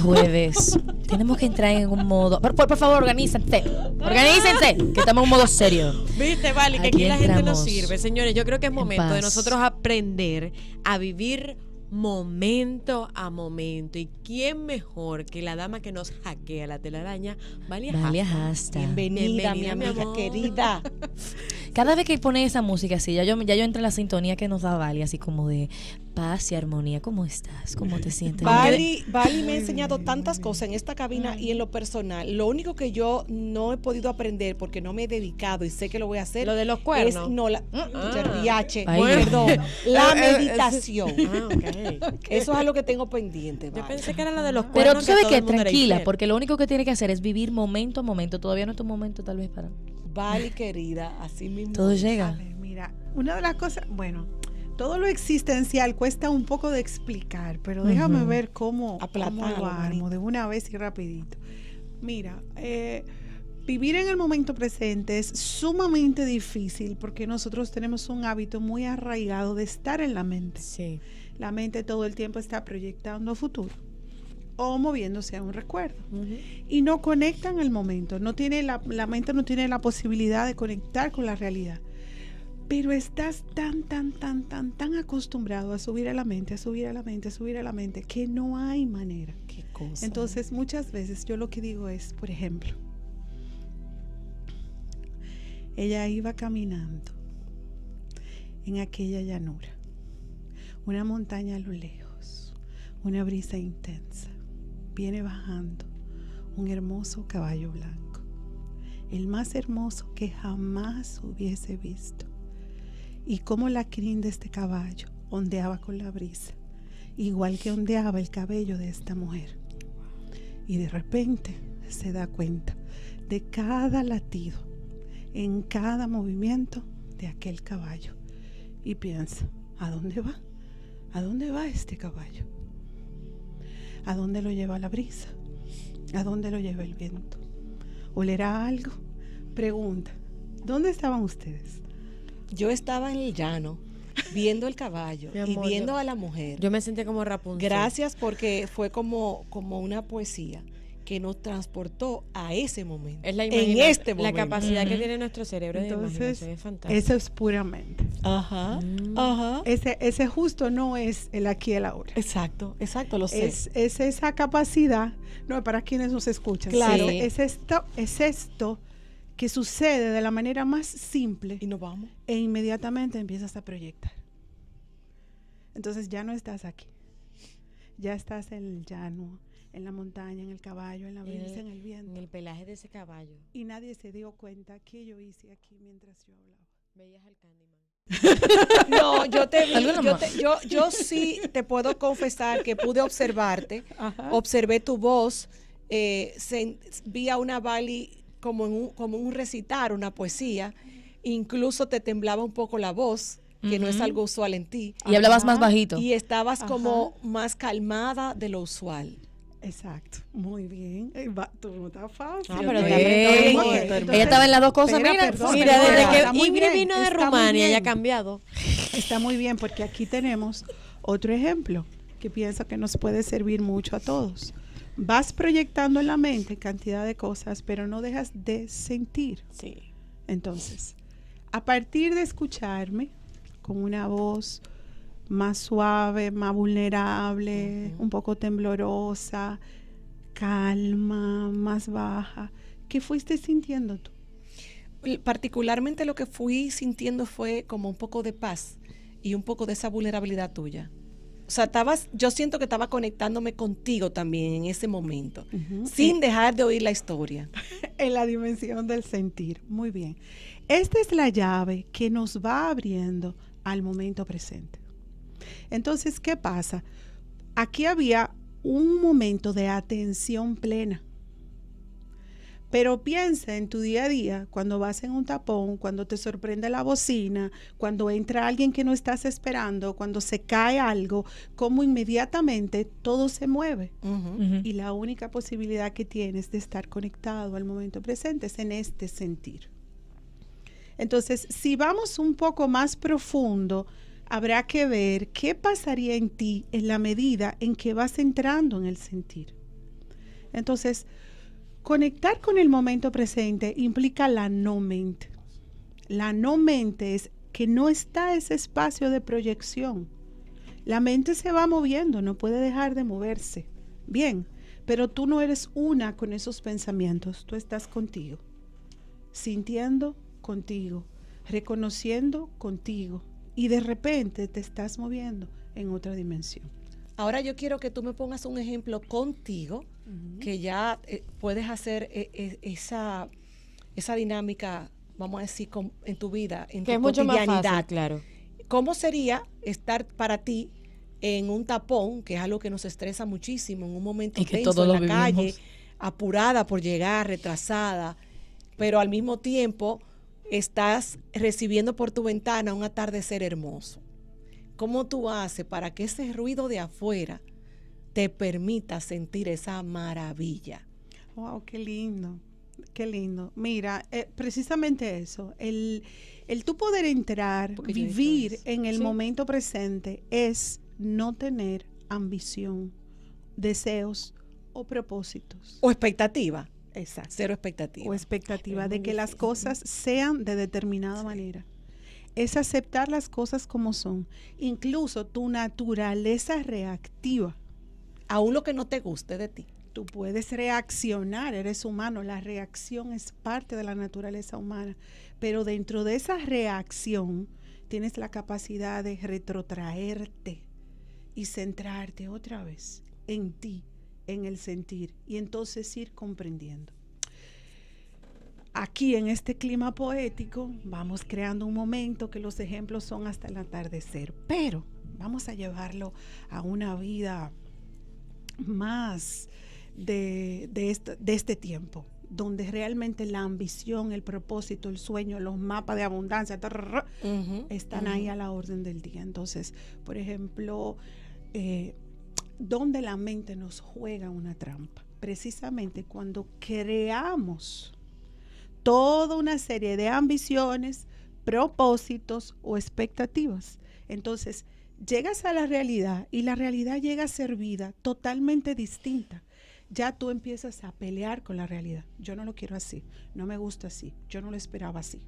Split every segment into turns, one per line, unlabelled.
jueves. Tenemos que entrar en un modo. Por, favor, organícense. Organícense. Que estamos en un modo serio.
Viste, vale, que aquí la gente nos sirve. Señores, yo creo que es momento de nosotros aprender a vivir momento a momento. ¿Y quién mejor que la dama que nos hackea la telaraña, Valia Hasta? Bienvenida, mi amiga querida.
Cada vez que pone esa música así, ya yo, ya yo entro en la sintonía que nos da Bali, así como de paz y armonía. ¿Cómo estás? ¿Cómo te sientes? Bali
me ha enseñado tantas cosas en esta cabina y en lo personal. Lo único que yo no he podido aprender porque no me he dedicado y sé que lo voy a hacer. Lo de los cuernos. Es, no, la, mm, ah. perdón, la eh, eh, eh, meditación. Ah, Eso es algo que tengo pendiente. Yo pensé que era lo de los cuernos. Pero tú sabes que, que tranquila,
porque lo único que tiene que hacer es vivir momento a momento. Todavía no es tu momento, tal vez, para
Vale, querida, así mismo. Todo
llega.
mira, una de las cosas, bueno,
todo lo existencial cuesta un poco de explicar,
pero déjame ver cómo, lo armo de una vez y rapidito. Mira, eh, vivir en el momento presente es sumamente difícil porque nosotros tenemos un hábito muy arraigado de estar en la mente. Sí. La mente todo el tiempo está proyectando futuro o moviéndose a un recuerdo. Y no conectan el momento, no tiene la, la, mente no tiene la posibilidad de conectar con la realidad. Pero estás tan, tan, tan, tan, tan acostumbrado a subir a la mente, a subir a la mente, a subir a la mente, que no hay manera. Qué Entonces, muchas veces yo lo que digo es, por ejemplo, ella iba caminando en aquella llanura, una montaña a lo lejos, una brisa intensa viene bajando un hermoso caballo blanco, el más hermoso que jamás hubiese visto, y cómo la crin de este caballo ondeaba con la brisa, igual que ondeaba el cabello de esta mujer. Y de repente se da cuenta de cada latido, en cada movimiento de aquel caballo, y piensa, ¿a dónde va? ¿A dónde va este caballo? ¿A dónde lo lleva la brisa? ¿A dónde lo lleva el viento?
¿Olerá algo? Pregunta, ¿dónde estaban ustedes? Yo estaba en el llano, viendo el caballo y viendo a la mujer. Yo me sentí como Rapunzel. Gracias porque fue como, como una poesía que nos transportó a ese momento. Es la en este momento. La capacidad que tiene nuestro cerebro Entonces, es fantástico. Eso
es puramente. Ajá. Mm. Ese, justo no es el aquí y el ahora.
Exacto, exacto, lo sé. Es,
esa capacidad, no, para quienes nos escuchan. Claro. Es esto, es esto que sucede de la manera más simple. Y nos vamos. E inmediatamente empiezas a proyectar. Entonces ya no estás aquí. Ya estás en el llano en la montaña, en el caballo, en la brisa, en, el viento.
En el pelaje de ese caballo.
Y nadie se dio cuenta que yo hice aquí mientras yo hablaba. Veías al
no, yo sí
te puedo confesar que pude observarte, observé tu voz, eh, se, vi a una Bali como, un, como un recitar, una poesía, incluso te temblaba un poco la voz, que no es algo usual en ti. Y hablabas más bajito. Y estabas como más calmada de lo usual. Exacto, muy bien. Eh, tú fácil.
Ah, pero Ella estaba en las dos cosas. mira, desde que Ingrid vino de
Rumania, ya ha cambiado.
Está muy bien, porque aquí tenemos otro ejemplo que pienso que nos puede servir mucho a todos. Vas proyectando en la mente cantidad de cosas, pero no dejas de sentir. Sí. Entonces, a partir de escucharme con una voz más suave, más vulnerable, un poco temblorosa, calma, más baja.
¿Qué fuiste sintiendo tú? Particularmente lo que fui sintiendo fue como un poco de paz y un poco de esa vulnerabilidad tuya. O sea, yo siento que estaba conectándome contigo también en ese momento, sin dejar de oír la
historia. en la dimensión del sentir. Muy bien. Esta es la llave que nos va abriendo al momento presente. Entonces, ¿qué pasa? Aquí había un momento de atención plena. Pero piensa en tu día a día, cuando vas en un tapón, cuando te sorprende la bocina, cuando entra alguien que no estás esperando, cuando se cae algo, cómo inmediatamente todo se mueve. Y la única posibilidad que tienes de estar conectado al momento presente es en este sentir. Entonces, si vamos un poco más profundo, habrá que ver qué pasaría en ti en la medida en que vas entrando en el sentir. Entonces, conectar con el momento presente implica la no mente. La no mente es que no está ese espacio de proyección. La mente se va moviendo, no puede dejar de moverse. Bien, pero tú no eres una con esos pensamientos, tú estás contigo, sintiendo contigo, reconociendo contigo, y de repente te estás moviendo en otra dimensión.
Ahora yo quiero que tú me pongas un ejemplo contigo, que ya eh, puedes hacer eh, eh, esa, esa dinámica, vamos a decir, en tu vida, en tu es claro. ¿Cómo sería estar para ti en un tapón, que es algo que nos estresa muchísimo, en un momento y que en la calle, apurada por llegar, retrasada, pero al mismo tiempo estás recibiendo por tu ventana un atardecer hermoso. ¿Cómo tú haces para que ese ruido de afuera te permita sentir esa maravilla? ¡Wow! ¡Qué lindo!
Qué lindo. Mira, eh, precisamente eso, el, el tú poder entrar, vivir en el momento presente es no tener ambición, deseos
o propósitos. O expectativa. Exacto. Cero expectativa. O expectativa de que las
cosas sean de determinada manera. Es aceptar las cosas como son. Incluso tu naturaleza reactiva. Aún lo que no te guste de ti. Tú puedes reaccionar, eres humano, la reacción es parte de la naturaleza humana, pero dentro de esa reacción tienes la capacidad de retrotraerte y centrarte otra vez en ti, en el sentir y entonces ir comprendiendo. Aquí en este clima poético vamos creando un momento que los ejemplos son hasta el atardecer, pero vamos a llevarlo a una vida más de, de, este, tiempo, donde realmente la ambición, el propósito, el sueño, los mapas de abundancia están ahí a la orden del día. Entonces, por ejemplo, eh, donde la mente nos juega una trampa. Precisamente cuando creamos toda una serie de ambiciones, propósitos o expectativas. Entonces, llegas a la realidad y la realidad llega a ser vida totalmente distinta. Ya tú empiezas a pelear con la realidad. Yo no lo quiero así, no me gusta así, yo no lo esperaba así.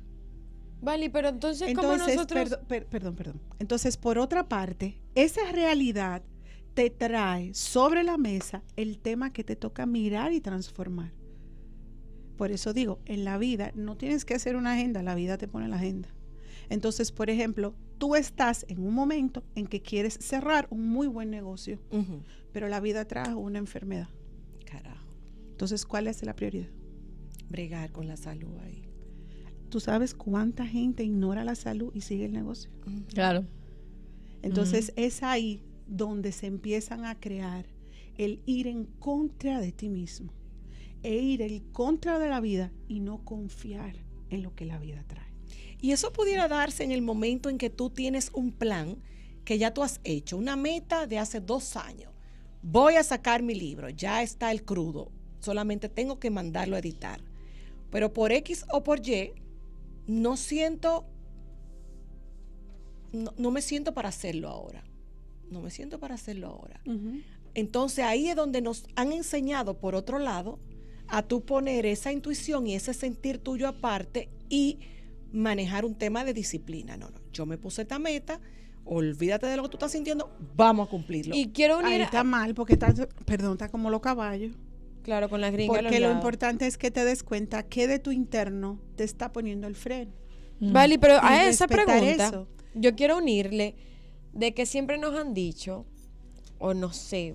Vale, pero entonces, nosotros...? perdón, perdón. Entonces, por otra parte, esa realidad te trae sobre la mesa el tema que te toca mirar y transformar. Por eso digo, en la vida no tienes que hacer una agenda, la vida te pone la agenda. Entonces, por ejemplo, tú estás en un momento en que quieres cerrar un muy buen negocio, pero la vida trajo una enfermedad. Carajo. Entonces, ¿cuál es la prioridad?
Bregar con la salud ahí.
Tú sabes cuánta gente ignora la salud y sigue el negocio. Claro. Entonces, es ahí donde se empiezan a crear el ir en contra de ti mismo e ir en contra de la vida y no confiar en lo que la vida trae.
Y eso pudiera darse en el momento en que tú tienes un plan que ya tú has hecho, una meta de hace dos años. Voy a sacar mi libro, ya está el crudo, solamente tengo que mandarlo a editar. Pero por X o por Y, no siento, no me siento para hacerlo ahora no me siento para hacerlo ahora. Entonces ahí es donde nos han enseñado, por otro lado, a tú poner esa intuición y ese sentir tuyo aparte y manejar un tema de disciplina. No, no, yo me puse esta meta, olvídate de lo que tú estás sintiendo, vamos a cumplirlo. Y quiero unir... Ahí está
mal, porque está, perdón, está como los caballos.
Claro, con las gringas. Porque lo
importante es que te
des cuenta que de tu interno te está poniendo el freno. Vale, pero a esa pregunta yo quiero unirle de que siempre nos han dicho, o no sé,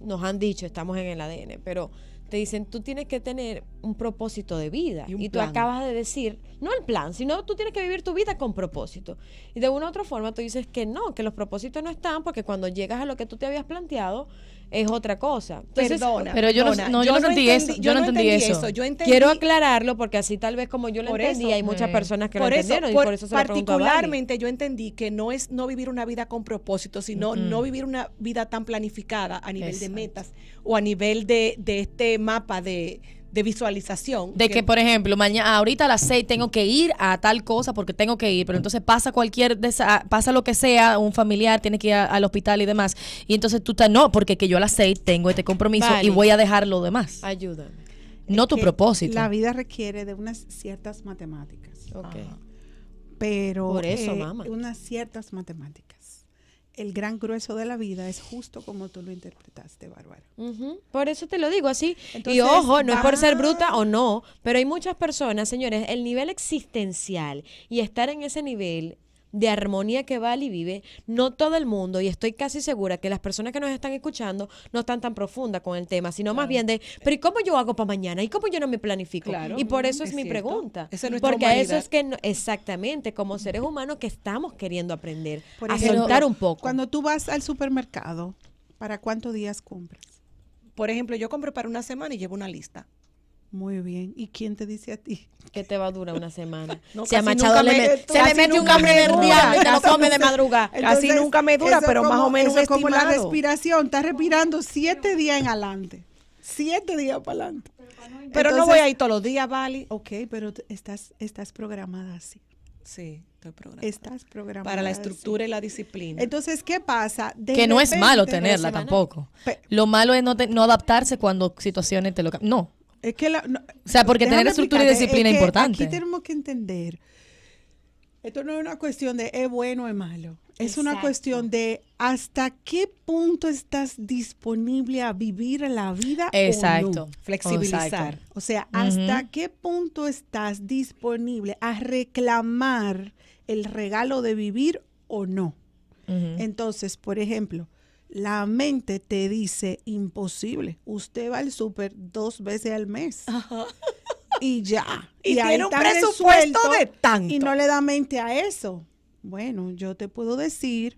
nos han dicho, estamos en el ADN, pero te dicen, tú tienes que tener un propósito de vida. Y, tú acabas de decir, no el plan, sino tú tienes que vivir tu vida con propósito. Y de una u otra forma tú dices que no, que los propósitos no están, porque cuando llegas a lo que tú te habías planteado, es otra cosa. perdona, pero yo no, yo, no, entendí, eso. Yo, no entendí, eso. Quiero aclararlo porque así tal vez como yo lo entendí, hay muchas personas que lo entendieron y por eso se Particularmente
yo entendí que no es no vivir una vida con propósito, sino no vivir una vida tan planificada a nivel de metas o a nivel de, de este mapa de de visualización. De que, por ejemplo,
mañana, ahorita a las seis tengo que ir a tal cosa porque tengo que ir, pero entonces pasa cualquier, pasa lo que sea, un familiar tiene que ir al hospital y demás. Y entonces tú estás, no, porque que yo a las 6 tengo este compromiso y voy a dejar lo demás. Ayúdame. No tu propósito. La
vida requiere de unas ciertas matemáticas.
Pero por
eso, eh, unas ciertas matemáticas el gran grueso de la vida es justo como tú lo interpretaste, Bárbara.
Por eso te lo digo así. y ojo, no es por ser bruta o no, pero hay muchas personas, señores, el nivel existencial y estar en ese nivel de armonía que vale y vive, no todo el mundo, y estoy casi segura que las personas que nos están escuchando no están tan profundas con el tema, sino más bien de, pero ¿y cómo yo hago para mañana? ¿Y cómo yo no me planifico? y por eso es, mi pregunta. porque eso es que exactamente, como seres humanos
que estamos queriendo aprender a soltar un
poco. Cuando tú vas al supermercado, ¿para
cuántos días compras? Por ejemplo, yo compro para una semana y llevo una lista. Muy bien. ¿Y quién te dice a ti? Que te va a durar una semana. se, ha manchado se le mete un hambre
de día y te lo come de madrugada. así nunca me dura, pero más o menos es como la respiración. Estás respirando siete días en adelante. Siete días para adelante. Pero, no voy a ir todos los días, Vali. Ok, pero estás, estás programada así. Sí, estoy programada. Estás programada. Para la estructura y la disciplina.
Entonces, ¿qué pasa? que no es malo tenerla tampoco.
lo malo es no, no adaptarse cuando situaciones te lo... No,
que o
sea, porque tener estructura y disciplina es importante. Aquí
tenemos que entender. Esto no es una cuestión de es bueno o es malo. Es una cuestión de hasta qué punto estás disponible a vivir la vida. Exacto. O no. Flexibilizar. O sea, hasta qué punto estás disponible a reclamar el regalo de vivir o no. Entonces, por ejemplo, la mente te dice imposible. Usted va al súper dos veces al mes. Y ya. Y, tiene un presupuesto de tanto. Y no le da mente a eso. Bueno, yo te puedo decir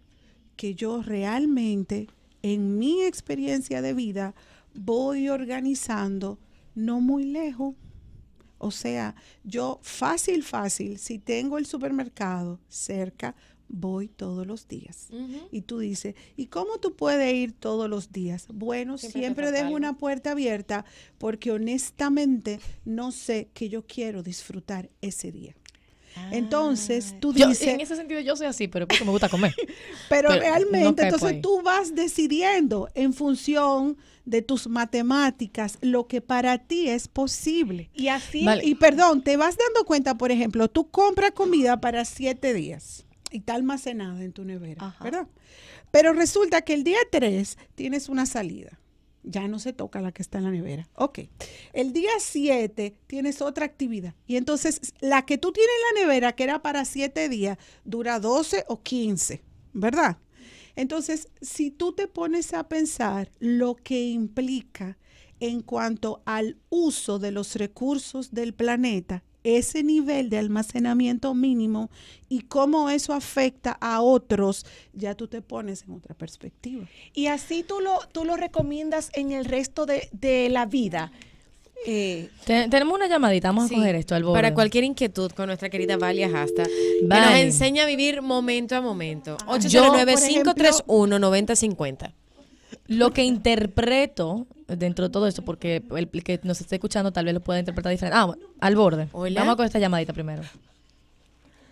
que yo realmente, en mi experiencia de vida, voy organizando no muy lejos. O sea, yo fácil, fácil, si tengo el supermercado cerca, voy todos los días. Y tú dices, ¿y cómo tú puedes ir todos los días? Bueno, siempre, dejo una puerta abierta porque honestamente no sé que yo quiero disfrutar ese día. Entonces ah. tú dices. en ese
sentido, yo soy así, pero porque me gusta comer. pero, realmente, entonces
tú vas decidiendo en función de tus matemáticas lo que para ti es posible.
Y así. Y
perdón, te vas dando cuenta, por ejemplo, tú compras comida para siete días y está almacenada en tu nevera, ¿verdad? Pero resulta que el día 3 tienes una salida. Ya no se toca la que está en la nevera. Ok. El día 7 tienes otra actividad. Y entonces la que tú tienes en la nevera, que era para 7 días, dura 12 o 15, ¿verdad? Entonces, si tú te pones a pensar lo que implica en cuanto al uso de los recursos del planeta, ese nivel de almacenamiento mínimo y cómo eso afecta a otros, ya tú te pones en otra perspectiva.
Y así tú lo, tú lo recomiendas en el resto de, la vida. Eh,
tenemos una llamadita, vamos a coger esto al borde. Para cualquier
inquietud con nuestra querida Valia Hasta, que nos enseña a
vivir momento a momento. Yo, 531
9050 lo que interpreto dentro de todo esto, porque el que nos esté escuchando tal vez lo pueda interpretar diferente. Ah, al borde. Vamos con esta llamadita primero.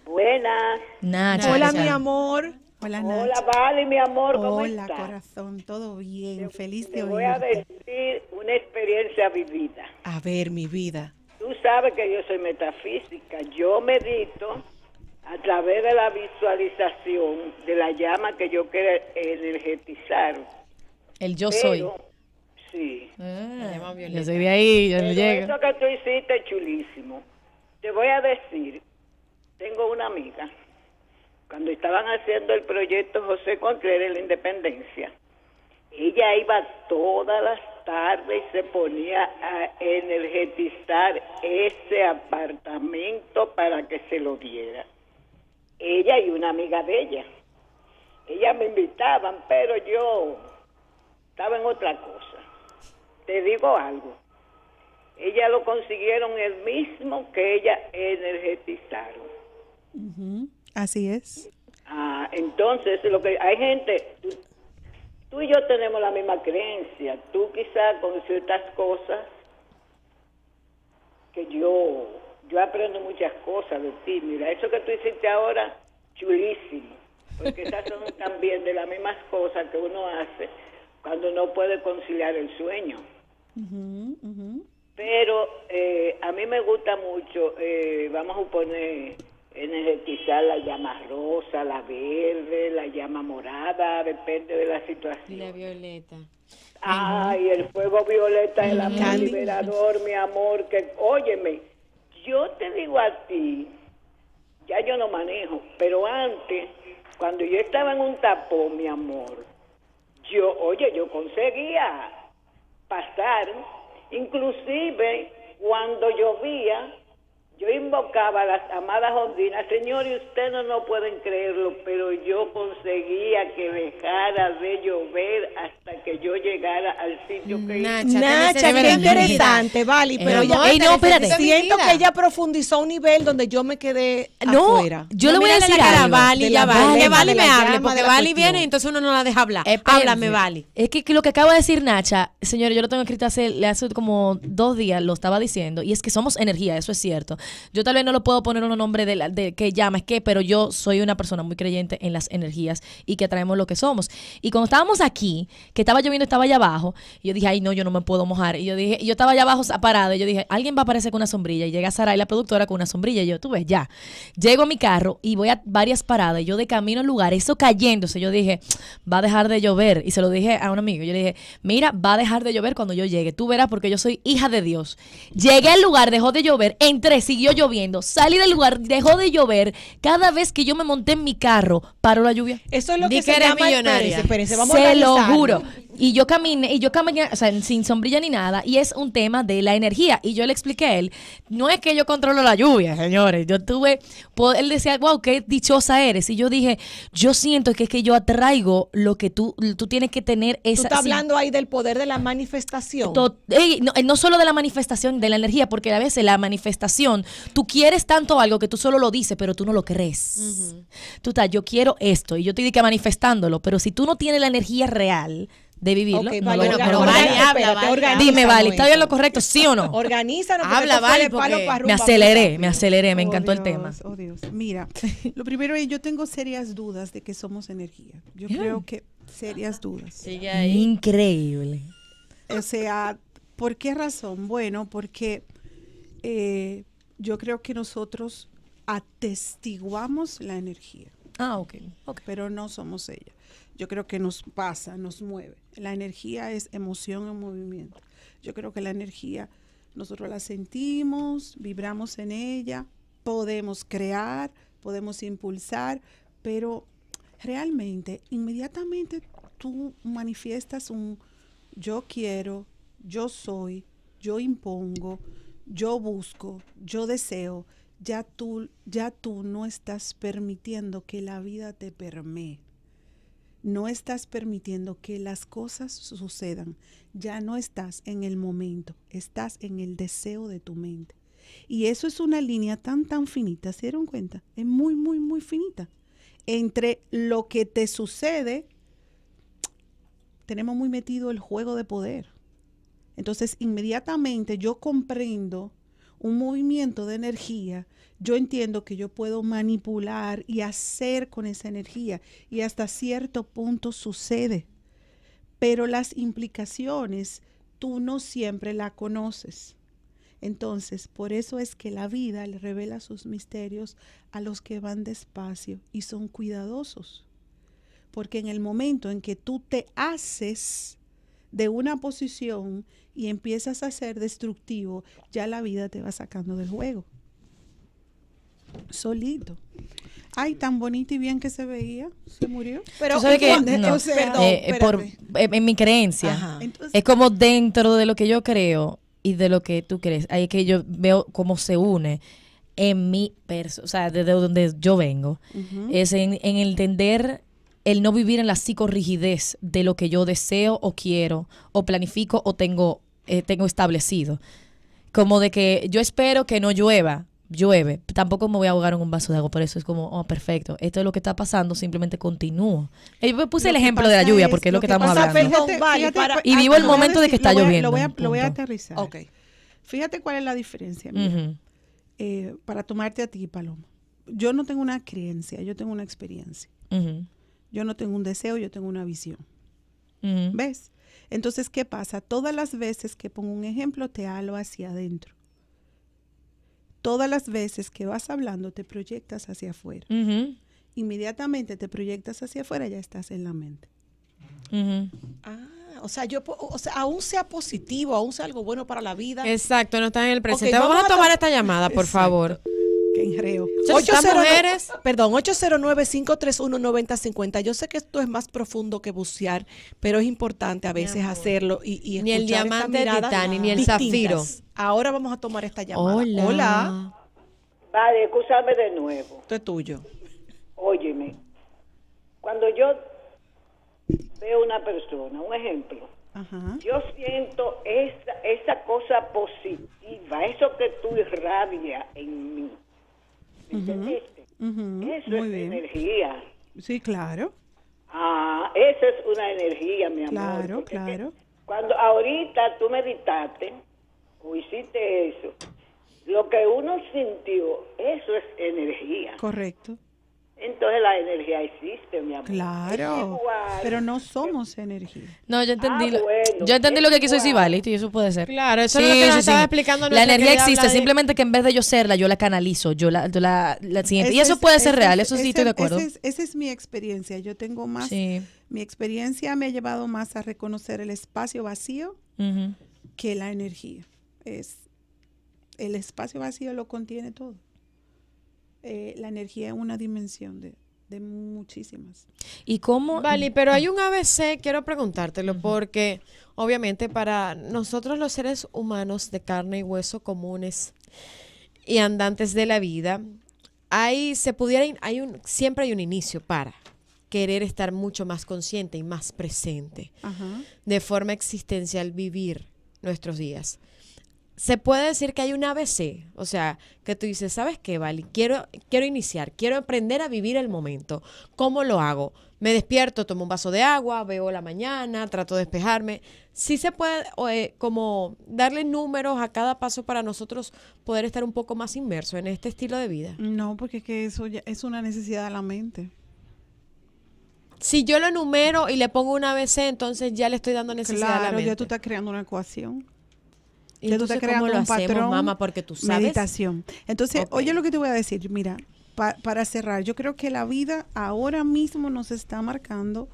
Buenas.
Hola, mi
amor. Hola, Hola, Vale, mi amor. Hola, corazón. Todo bien. Feliz de hoy. voy a
decir una experiencia vivida.
A ver, mi vida.
Tú sabes que yo soy metafísica. Yo medito a través de la visualización de la llama que yo quiero e-, energetizar.
El yo soy.
Sí. Ah, yo soy de ahí, yo Eso que tú hiciste es chulísimo. Te voy a decir, tengo una amiga, cuando estaban haciendo el proyecto José Contreras, la independencia, ella iba todas las tardes y se ponía a energetizar ese apartamento para que se lo diera. Ella y una amiga de ella. Ella me invitaban, pero yo estaba en otra cosa. Te digo algo. Ella lo consiguieron el mismo que ella energetizaron. Así es. Ah, entonces, lo que hay gente, tú, y yo tenemos la misma creencia. Tú quizás con ciertas cosas que yo, yo aprendo muchas cosas de ti. Mira, eso que tú hiciste ahora, chulísimo. Porque esas son también de las mismas cosas que uno hace cuando no puede conciliar el sueño. Pero eh, a mí me gusta mucho, eh, vamos a poner energizar la llama rosa, la verde, la llama morada, depende de la situación. La
violeta.
Ay, el fuego violeta es el amor liberador, mi amor, que óyeme, yo te digo a ti, ya yo no manejo, pero antes, cuando yo estaba en un tapón, mi amor, yo, oye, yo conseguía pasar, inclusive cuando llovía, yo invocaba a las amadas ondinas, señores, ustedes no, no pueden creerlo, pero yo conseguía que dejara de llover hasta que yo llegara al sitio
que
Nacha,
Nacha qué interesante,
Vali, pero ella, eh, no, siento que ella profundizó un nivel donde yo me quedé no, afuera. Yo le voy a decir a
Vali, ya que Vali me hable, porque Vali viene
y entonces uno no la deja hablar. Háblame, Vali. Es que, lo que acaba de decir Nacha, señores, yo lo tengo escrito hace, hace como dos días, lo estaba diciendo, y es que somos energía, eso es cierto. Yo tal vez no lo puedo poner uno un nombre de, la, de que llamas, qué pero yo soy una persona muy creyente en las energías y que traemos lo que somos. Y cuando estábamos aquí, que estaba lloviendo, estaba allá abajo, y yo dije, ay, no, yo no me puedo mojar. Y yo dije, yo estaba allá abajo parada, y yo dije, alguien va a aparecer con una sombrilla. Y llega Sara y la productora con una sombrilla. Y yo, tú ves, ya. Llego a mi carro y voy a varias paradas. Y yo de camino al lugar, eso cayéndose, yo dije, va a dejar de llover. Y se lo dije a un amigo. Yo le dije, mira, va a dejar de llover cuando yo llegue. Tú verás porque yo soy hija de Dios. Llegué al lugar, dejó de llover, entre sí lloviendo. Salí del lugar, dejó de llover. Cada vez que yo me monté en mi carro, paró la lluvia. Eso es lo que, se llama se lo juro. Y yo caminé, y yo caminé, sin sombrilla ni nada, y es un tema de la energía. Y yo le expliqué a él, no es que yo controlo la lluvia, señores. Yo tuve, pues, él decía, wow, qué dichosa eres. Y yo dije, yo siento que es que yo atraigo lo que tú, tú tienes que tener esa... Tú estás hablando ahí del poder de la manifestación. Eh, no solo de la manifestación, de la energía, porque a veces la manifestación Tú quieres tanto algo que tú solo lo dices, pero tú no lo crees. Tú estás, yo quiero esto y yo te que manifestándolo, pero si tú no tienes la energía real de vivirlo, Dime, Vale, ¿está bien lo correcto? ¿Sí o no?
Organízanos. Habla, Vale, me aceleré,
me aceleré, oh, me encantó el tema. Oh, Dios.
Mira, lo primero es, yo tengo
serias dudas de que somos energía. Yo creo que serias dudas.
Increíble.
O sea, ¿por qué razón? Bueno, porque eh, yo creo que nosotros atestiguamos la energía. Ah, ok. Pero no somos ella. Yo creo que nos pasa, nos mueve. La energía es emoción en movimiento. Yo creo que la energía nosotros la sentimos, vibramos en ella, podemos crear, podemos impulsar, pero realmente, inmediatamente tú manifiestas un yo quiero, yo soy, yo impongo, yo busco, yo deseo, ya tú, ya tú no estás permitiendo que la vida te permee. No estás permitiendo que las cosas sucedan. Ya no estás en el momento, estás en el deseo de tu mente. Y eso es una línea tan, tan finita, ¿se dieron cuenta? Es muy, muy, muy finita. Entre lo que te sucede, tenemos muy metido el juego de poder entonces, inmediatamente yo comprendo un movimiento de energía, yo entiendo que yo puedo manipular y hacer con esa energía y hasta cierto punto sucede, pero las implicaciones tú no siempre la conoces. Entonces, por eso es que la vida le revela sus misterios a los que van despacio y son cuidadosos. Porque en el momento en que tú te haces de una posición y empiezas a ser destructivo, ya la vida te va
sacando del juego. Solito.
Ay, tan bonito y bien que se veía, se murió. Pero que, eh,
eh, eh, en mi creencia, es como dentro de lo que yo creo y de lo que tú crees. Ahí es que yo veo cómo se une en mi persona, o sea, desde donde yo vengo, es en, entender el no vivir en la psicorrigidez de lo que yo deseo o quiero o planifico o tengo, eh, tengo establecido. Como de que yo espero que no llueva, llueve. Tampoco me voy a ahogar en un vaso de agua, por eso es como, oh, perfecto. Esto es lo que está pasando, simplemente continúo. Yo me puse el ejemplo de la lluvia porque es lo que, estamos hablando. y vivo el momento de que está lloviendo. Lo voy, a,
aterrizar. Okay. Fíjate cuál es la diferencia. Eh, para tomarte a ti, Paloma. Yo no tengo una creencia, yo tengo una experiencia. Yo no tengo un deseo, yo tengo una visión. ¿Ves? Entonces, ¿qué pasa? Todas las veces que pongo un ejemplo, te halo hacia adentro. Todas las veces que vas hablando, te proyectas hacia afuera. Inmediatamente te proyectas hacia afuera, ya estás en la mente.
Ah, o sea, yo, o sea, aún sea positivo, aún sea algo bueno para la vida.
Exacto, no está en el presente. vamos, a tomar esta llamada, por favor.
Perdón, 809-531-9050. Yo sé que esto es más profundo que bucear, pero es importante a veces
hacerlo y, Ni el diamante de ni el zafiro.
Ahora vamos a tomar esta llamada. Hola.
Vale, escúchame de nuevo. Esto es tuyo. Óyeme, cuando yo veo una persona, un ejemplo, yo siento esa, cosa positiva, eso que tú rabia en mí. Eso es bien. energía. Sí, claro. Ah, esa es una energía, mi amor. Claro, claro. Cuando ahorita tú meditaste o hiciste eso, lo que uno sintió, eso es energía. Correcto. Entonces la energía existe, mi amor. Claro.
Pero no somos energía.
No, yo entendí. Ah, lo, entendí lo que quiso decir Vale, y eso puede ser. Claro, eso es lo que nos estaba explicando. La energía existe, simplemente que en vez de yo serla, yo la canalizo, yo la, la, siguiente. y eso puede ser real, eso sí estoy de acuerdo. esa
es mi experiencia. Yo tengo más. Mi experiencia me ha llevado más a reconocer el espacio vacío que la energía. Es el espacio vacío lo contiene todo. Eh, la energía es una dimensión de,
muchísimas. ¿Y cómo? Vale, mm. pero hay un ABC, quiero preguntártelo, porque obviamente para nosotros los seres humanos de carne y hueso comunes y andantes de la vida, hay, se pudiera, hay un, siempre hay un inicio para querer estar mucho más consciente y más presente, de forma existencial vivir nuestros días se puede decir que hay un ABC, o sea, que tú dices, ¿sabes qué, Vali? Quiero, quiero iniciar, quiero aprender a vivir el momento. ¿Cómo lo hago? Me despierto, tomo un vaso de agua, veo la mañana, trato de despejarme. Sí se puede eh, como darle números a cada paso para nosotros poder estar un poco más inmersos en este estilo de vida. No, porque es que eso ya es una necesidad de la mente. Si yo lo enumero y le pongo un ABC, entonces ya le estoy dando necesidad Claro, ya
tú estás creando una ecuación. Entonces, tú te patrón, mamá? Porque tú sabes. Meditación. Entonces, oye lo que te voy a decir. Mira, para cerrar, yo creo que la vida ahora mismo nos está marcando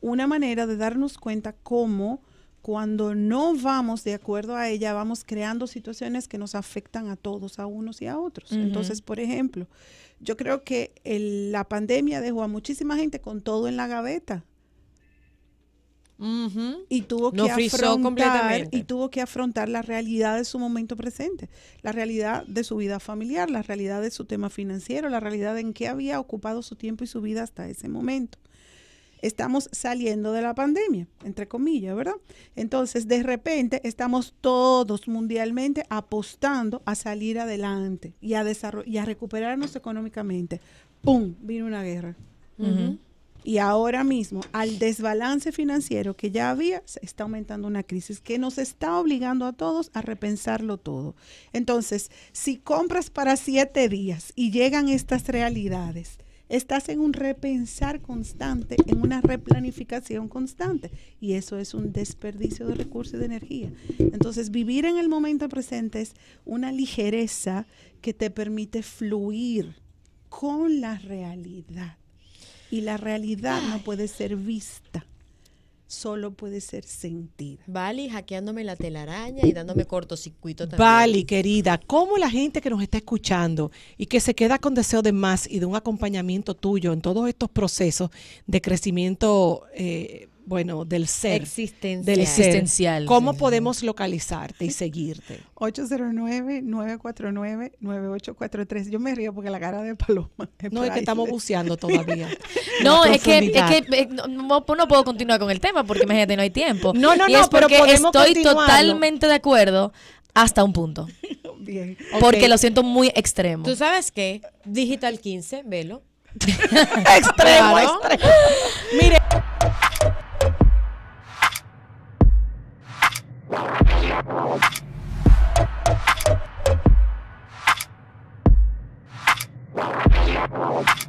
una manera de darnos cuenta cómo cuando no vamos de acuerdo a ella, vamos creando situaciones que nos afectan a todos, a unos y a otros. Entonces, por ejemplo, yo creo que la pandemia dejó a muchísima gente con todo en la gaveta
y tuvo que afrontar y
tuvo que afrontar la realidad de su momento presente, la realidad de su vida familiar, la realidad de su tema financiero, la realidad en que había ocupado su tiempo y su vida hasta ese momento. Estamos saliendo de la pandemia, entre comillas, ¿verdad? Entonces, de repente, estamos todos mundialmente apostando a salir adelante y a, y a recuperarnos económicamente. ¡Pum! Vino una guerra. Y ahora mismo, al desbalance financiero que ya había, se está aumentando una crisis que nos está obligando a todos a repensarlo todo. Entonces, si compras para siete días y llegan estas realidades, estás en un repensar constante, en una replanificación constante. Y eso es un desperdicio de recursos y de energía. Entonces, vivir en el momento presente es una ligereza que te permite fluir con la realidad
y la realidad no puede ser vista solo puede ser sentida. Vale, hackeándome la telaraña y dándome cortocircuito también. Vali,
querida, ¿cómo la gente que nos está escuchando y que se queda con deseo de más y de un acompañamiento tuyo en todos estos procesos de crecimiento eh, bueno, del ser. Existencial. Del Existencial. ¿Cómo podemos localizarte y seguirte?
809-949-9843.
Yo me río porque la cara de Paloma. no, es que estamos buceando todavía.
no, es que, eh,
pues no, puedo continuar con el tema porque imagínate, no hay tiempo. No, no, no, pero estoy totalmente de acuerdo hasta un punto. Bien. Porque lo siento muy extremo. ¿Tú
sabes qué? Digital 15, velo. extremo,
extremo. Mire. Thank you.